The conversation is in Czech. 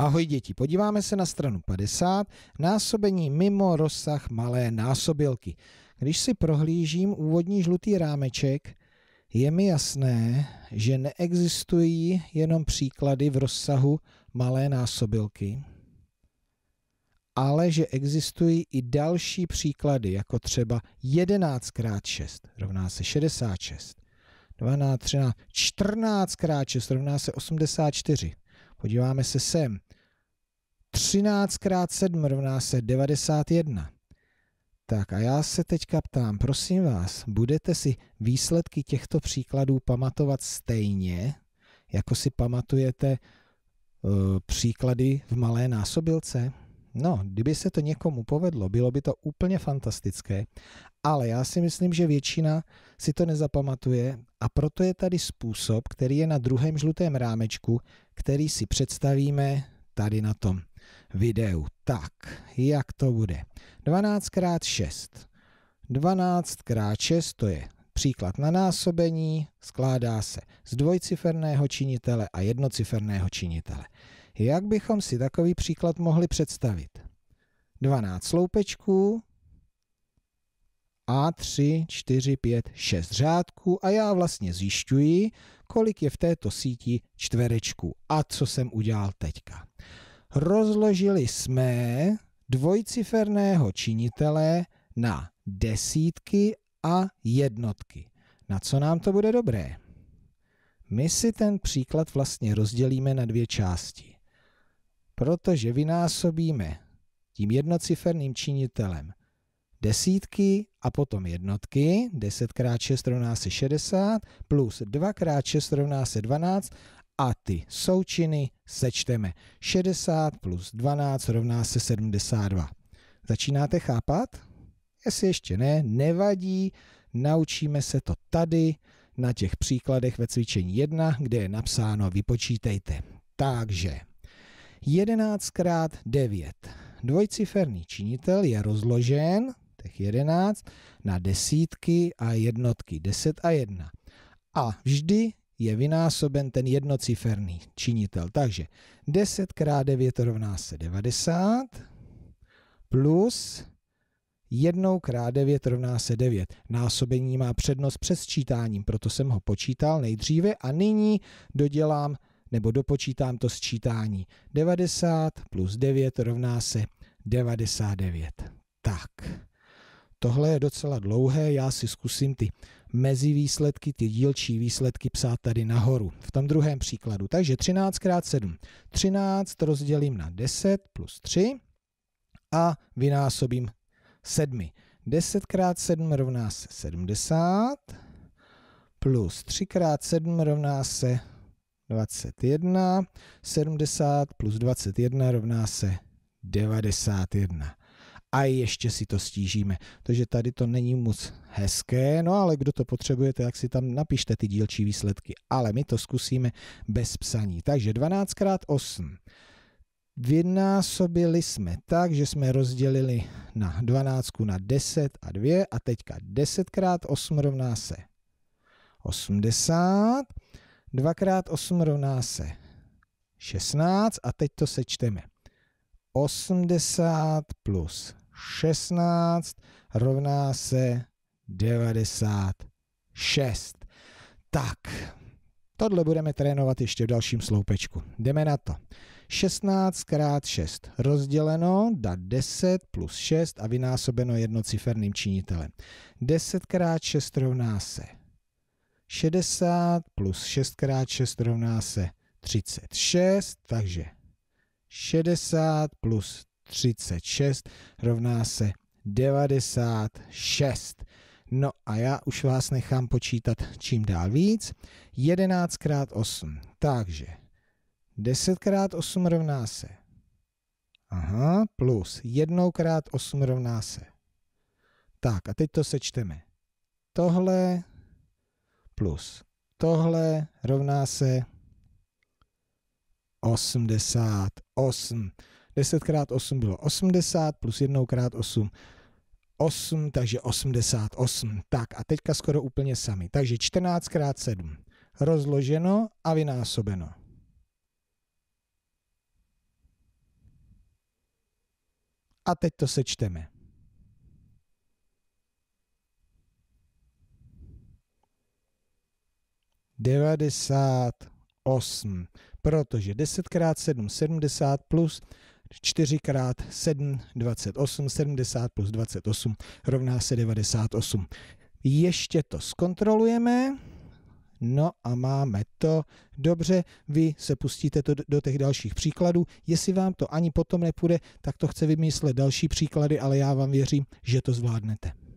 Ahoj děti, podíváme se na stranu 50, násobení mimo rozsah malé násobilky. Když si prohlížím úvodní žlutý rámeček, je mi jasné, že neexistují jenom příklady v rozsahu malé násobilky, ale že existují i další příklady, jako třeba 11 x 6 rovná se 66, 12, 13, 14 x 6 rovná se 84. Podíváme se sem. 13 x 7 rovná se 91. Tak a já se teďka ptám, prosím vás, budete si výsledky těchto příkladů pamatovat stejně, jako si pamatujete e, příklady v malé násobilce? No, kdyby se to někomu povedlo, bylo by to úplně fantastické, ale já si myslím, že většina si to nezapamatuje a proto je tady způsob, který je na druhém žlutém rámečku, který si představíme tady na tom videu. Tak, jak to bude? 12x6. 12x6 to je příklad na násobení, skládá se z dvojciferného činitele a jednociferného činitele. Jak bychom si takový příklad mohli představit? 12 sloupečků a 3, 4, 5, 6 řádků a já vlastně zjišťuji, kolik je v této síti čtverečků a co jsem udělal teďka rozložili jsme dvojciferného činitele na desítky a jednotky. Na co nám to bude dobré? My si ten příklad vlastně rozdělíme na dvě části. Protože vynásobíme tím jednociferným činitelem desítky a potom jednotky, 10 x 6 rovná se 60, plus 2 x 6 rovná se 12 a ty součiny sečteme. 60 plus 12 rovná se 72. Začínáte chápat? Jestli ještě ne, nevadí, naučíme se to tady na těch příkladech ve cvičení 1, kde je napsáno vypočítejte. Takže 11 krát 9. Dvojciferný činitel je rozložen, těch 11, na desítky a jednotky, 10 a 1. A vždy je vynásoben ten jednociferný činitel. Takže 10 krát 9 rovná se 90 plus 1 krát 9 rovná se 9. Násobení má přednost před sčítáním, proto jsem ho počítal nejdříve a nyní dodělám nebo dopočítám to sčítání. 90 plus 9 rovná se 99. Tohle je docela dlouhé, já si zkusím ty mezi výsledky, ty dílčí výsledky psát tady nahoru, v tom druhém příkladu. Takže 13 krát 7. 13 rozdělím na 10 plus 3 a vynásobím 7. 10 krát 7 rovná se 70, plus 3 krát 7 rovná se 21, 70 plus 21 rovná se 91 a ještě si to stížíme. Takže tady to není moc hezké, no ale kdo to potřebujete, tak si tam napište ty dílčí výsledky. Ale my to zkusíme bez psaní. Takže 12x8. Vynásobili jsme tak, že jsme rozdělili na 12 na 10 a 2 a teďka 10 krát 8 rovná se 80, 2 x 8 rovná se 16 a teď to sečteme. 80 plus 16 rovná se 96. Tak, tohle budeme trénovat ještě v dalším sloupečku. Jdeme na to. 16 x 6 rozděleno na 10 plus 6 a vynásobeno jednociferným činitelem. 10 x 6 rovná se 60 plus 6 x 6 rovná se 36, takže 60 plus 36 rovná se 96. No a já už vás nechám počítat čím dál víc. 11 x 8. Takže 10 x 8 rovná se. Aha, plus 1 x 8 rovná se. Tak a teď to sečteme. Tohle plus tohle rovná se 88. 10 x 8 bylo 80, plus 1 x 8 8, takže 88. Tak a teďka skoro úplně sami. Takže 14 x 7 rozloženo a vynásobeno. A teď to sečteme. Devadesát osm, protože 10 krát 7, 70 plus 4 x 7, 28, 70 plus 28 rovná se 98. Ještě to zkontrolujeme. No a máme to. Dobře, vy se pustíte to do těch dalších příkladů. Jestli vám to ani potom nepůjde, tak to chce vymyslet další příklady, ale já vám věřím, že to zvládnete.